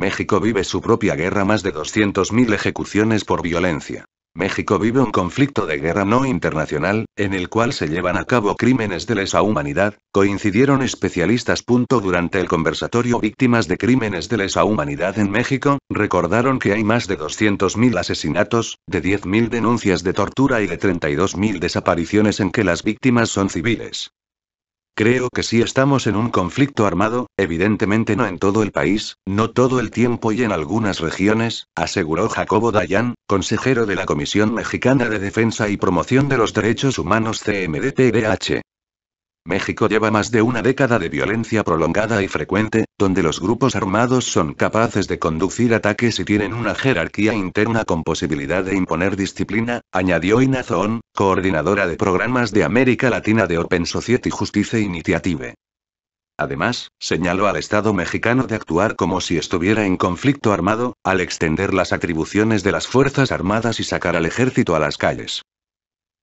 México vive su propia guerra, más de 200.000 ejecuciones por violencia. México vive un conflicto de guerra no internacional, en el cual se llevan a cabo crímenes de lesa humanidad, coincidieron especialistas. Durante el conversatorio Víctimas de Crímenes de lesa humanidad en México, recordaron que hay más de 200.000 asesinatos, de 10.000 denuncias de tortura y de 32.000 desapariciones en que las víctimas son civiles. Creo que sí estamos en un conflicto armado, evidentemente no en todo el país, no todo el tiempo y en algunas regiones, aseguró Jacobo Dayan, consejero de la Comisión Mexicana de Defensa y Promoción de los Derechos Humanos CMDTDH. México lleva más de una década de violencia prolongada y frecuente, donde los grupos armados son capaces de conducir ataques y tienen una jerarquía interna con posibilidad de imponer disciplina, añadió Inazoón, coordinadora de programas de América Latina de Open Society Justice Initiative. Además, señaló al Estado mexicano de actuar como si estuviera en conflicto armado, al extender las atribuciones de las Fuerzas Armadas y sacar al ejército a las calles.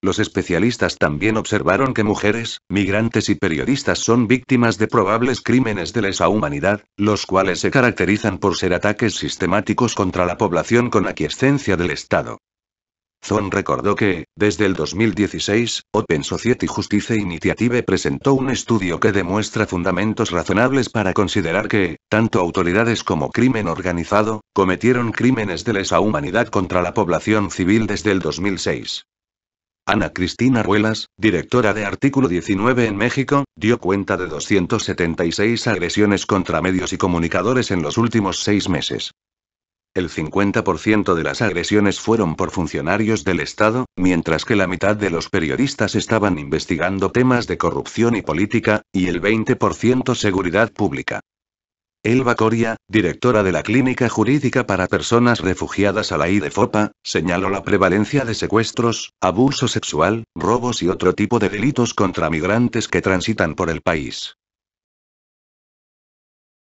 Los especialistas también observaron que mujeres, migrantes y periodistas son víctimas de probables crímenes de lesa humanidad, los cuales se caracterizan por ser ataques sistemáticos contra la población con aquiescencia del Estado. Zon recordó que, desde el 2016, Open Society Justice Initiative presentó un estudio que demuestra fundamentos razonables para considerar que, tanto autoridades como crimen organizado, cometieron crímenes de lesa humanidad contra la población civil desde el 2006. Ana Cristina Ruelas, directora de Artículo 19 en México, dio cuenta de 276 agresiones contra medios y comunicadores en los últimos seis meses. El 50% de las agresiones fueron por funcionarios del Estado, mientras que la mitad de los periodistas estaban investigando temas de corrupción y política, y el 20% seguridad pública. Elba Coria, directora de la Clínica Jurídica para Personas Refugiadas a la IDFOPA, señaló la prevalencia de secuestros, abuso sexual, robos y otro tipo de delitos contra migrantes que transitan por el país.